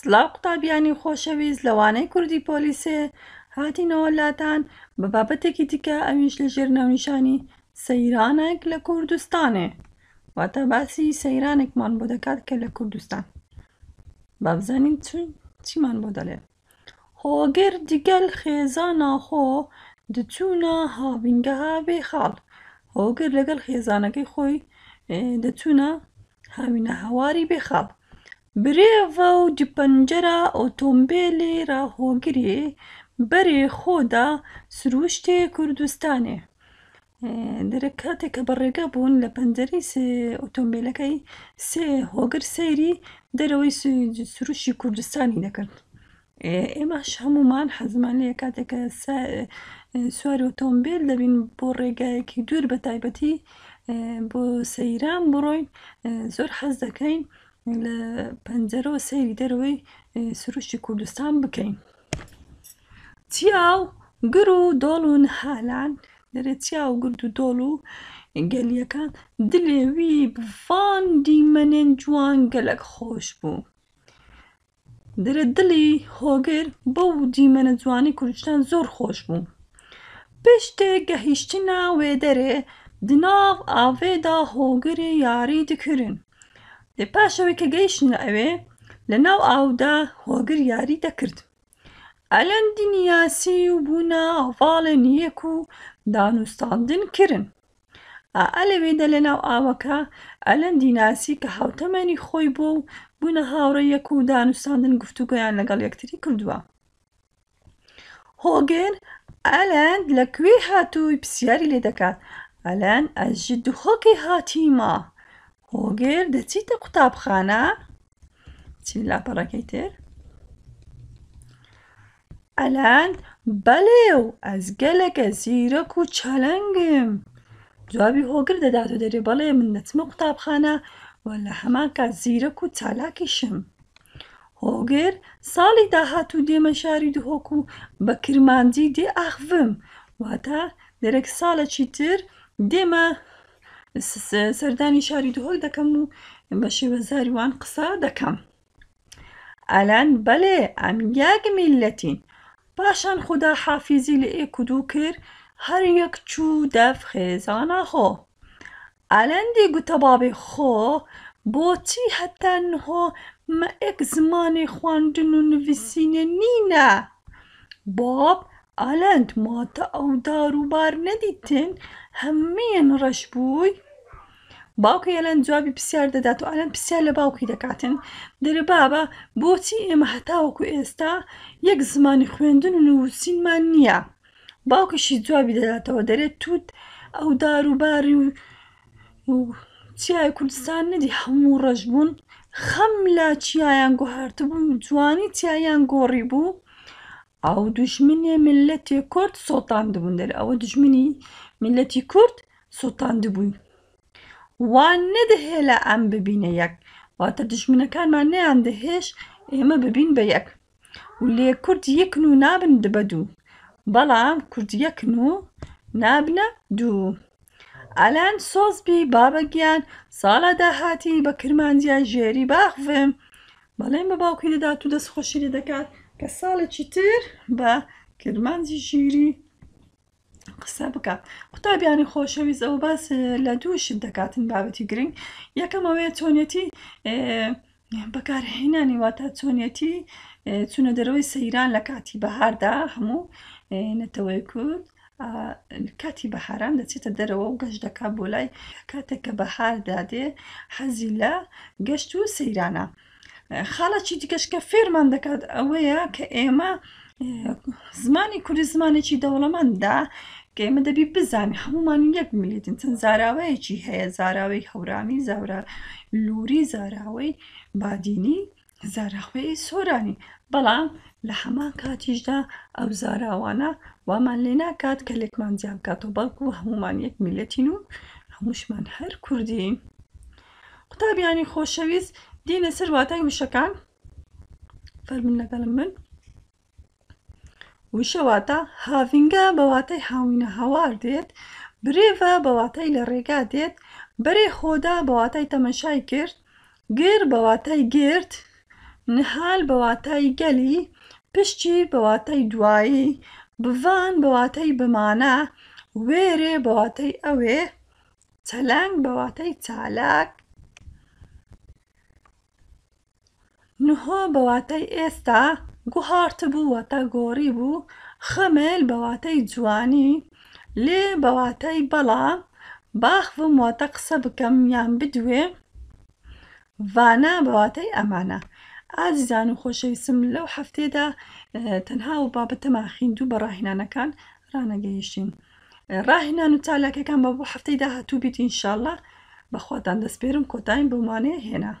سلااو قوتابیانی خۆشەویست لەوانەی کوردی پۆلیسێ هاتینەوە لاتان بە بابەتێکی دیکە ئەویش لە ژێرنەونیشانی سەیرانێک لە کوردستانێ واتە باسی سەیرانێکمان بۆ دەکات کە لە کوردستان بابزانین چون چیمان بۆ دەڵێ خۆگەر دیگەل خێزا ناخۆ دچوونە هاوینگەها بێ خاڵ هۆگر لەگەڵ خێزانەکەی خۆی دەچوونە هاوینە هەواری بێ خاڵ برێڤە و جپەنجەرە ئۆتۆمبیلی ڕاهۆگری بەرێ خۆدا سروشتێ کوردستانێ دەرە کاتێککە بەڕێگە بوون لە پەنجەری سێ ئۆتۆمبیلەکەی سێ هۆگر سەیری دەرەوەی سروشی کوردستانی دەکرد ئێمەش هەمومان حەزمان لە کاتێکە سواری ئۆتۆمبیل دەبین بۆ ڕێگایەکی دوور بە تایبەتی بۆ سەیران بڕۆین زۆر حەز دەکەین. لە پەنجەرەوە سەیری دەرەوەی سروشی کوردستان بکەین چیاو گر و دۆڵ و نهالان دەرێت چیا و گرد و دۆڵ و گەلیەکان دلێوی بڤاندی منێن جوان گەلک خۆش بوو دەرێت دڵی هۆگر بە و دیمەنە جوانی کوردستان زۆر خۆش بوو پێشتێ گەهیشتنا وێدەرێ دناو ئاوێدا هۆگرێ یاری دکردن لە پاشەوەی کە گەیشتە ئەوێ لە ناو ئاودا هۆگر یاری دەکرد ئەلەندین یاسی و بوونە هەواڵێن یەک و دانوستاندن کرن ئەلەوێدە لە ناو ئاوەکە ئەلەندی ناسی کە هاوتەمەنی خۆی بۆ و بوونە هاوڕە یەک و دانوستاندن گفتوگویان لەگەڵ یەکتری کردووە هۆگێن ئەلەند لەکوێ هاتووی پرسیاری لێ دەکات ئەلەن ئەژ دخۆکی هاتیما هۆگر دەچیتە قوتابخانە چی لاپەڕەکەی تر ئەلان بەڵێو ئەزگەلەکە زیرەک و چەلەنگم جوابی هۆگر دەدات و دەرێ بەڵێ من دەچمە قوتابخانە و لە هەماکە زیرەک و چالاکیشم هۆگر ساڵی داهاتوو دێمە شاری دهۆک و بە کرماندی دێ ئاخڤم واتە دەرەک ساڵەکی تر دێمە سەردانی شاری دهۆک دەکەم و بە شێوەزاری وان قسە دەکەم ئالان بەڵێ ئەمیاگ میلەتین باشان خدا حافیزی لە ئێک و دوو کرد هەر یەک چوو دەف خێزانە خۆ ئالەندی گوتەبابێ خۆ بۆچی هەتا نهۆ مە ئەک زمانی خواندن و نوویسینە نینە باب ئالەند ماتە ئەو داروبار نەدیتن هەمێن ڕەش بووی باوکە ئەلەن جوابی پرسیار دەدات و ئالەن پرسیار لە باوکی دەکاتن دەربابە بۆچی ئێمە هەتاوەکو ئێستا یەک زمانی خوێندن و نووسینمان نییە باوکشی جوابی دەداتەوە دەرێت توت ئەو داروباری و چیای کوردستان نەدی هەموو ڕەژ بوون خەم لا چیایان گوهارت بوو جوانی چیایان گۆڕی بوو ئەو دوژمنێ ملەتی کورد سۆتان دەبوون دەر ئەوە دژمنی ملەتی کورد سۆتان دەبووین وان نەدەهێلا ئەم ببینە یەک واتە دژمنەکانمان نەیان دەهێش ئێمە ببین بە یەک و لێ کورد یەکن و نابن دبە دوو بەڵام کورد یەکن و نابنە دوو ئەلان سۆزبی بابەگیان ساڵە داهاتی بە کرمانجییا ژێری باخڤم بەڵێم بە باوکی دەدات و دەست خۆشیری دەکات کە ساڵێکی تر بە کرمانجی ژیری قسە بکات قوتابیانی خۆشەویست ئەوە باس لە دووشت دەکاتن بابەتی گرنگ یەکەم ئەوەیە چۆنێتی بەکارهێنانی واتە چۆنێتی چونە دەرەوەی سەیران لە کاتی بەهاردا هەموو نەتەوەی کورد کاتی بەهاران دەچێتە دەرەوە و گەشت دەکات بۆ لای کاتێککە بەهاردادێ حەزی لە گەشت و سەیرانە خاڵەکی دیکەشکە فێرمان دەکات ئەوەیە کە ئێمە زمانی کوردی زمانێکی دەوڵەمەنددا کە ئێمە دەبی بزانین هەمومانی یەک میلێتین چەند زاراوەیەکی هەیە زاراوی هەورامی زاورا لووری زاراوەی بادینی زاراوەیە سۆرانی بەڵام لە هەمان کاتیشدا ئەو زاراوانە وامان لێ ناکات کە لێکمان جیان کاتەوە بەڵکو هەمومان یەک میلەتین و هەمووشمان هەر کوردین قوتابیانی خۆشەویست دینە سەر واتای وشەکان فەرمن لەگەڵ من وشەواتە هاڤنگە بەواتەی هاوینە هەوار دێت برێڤە بەواتەی لە ڕێگا دێت بەرێ خۆدا بەواتای تەمەشای کرد گر بەواتای گرت نهال بەواتای گەلی پشتی بەواتای دوایی بڤان بەواتای بمانە وێرێ بەواتای ئەوێ چەلنگ بەواتای چالاک نهۆ بەواتای ئێستا گوهارت بوو وەتە گۆڕی بوو خەمل بەواتەی جوانی لێ بەواتەی بەڵا باخم واتە قسە بکەم یان بدوێ ڤانا بەواتەی ئەمانە ئازیزان و خۆشەویستم لەو هەفتێدا تەنها و بابەتەمان خویندوو بە ڕاهێنانەکان ڕانەگەیشتین ڕاهێنان و چالاکەکان بە بۆ هەفتەی داهاتوو بیت ئینشاءله بەخواتان دەستپێرم کۆتاین بمانێ هێنا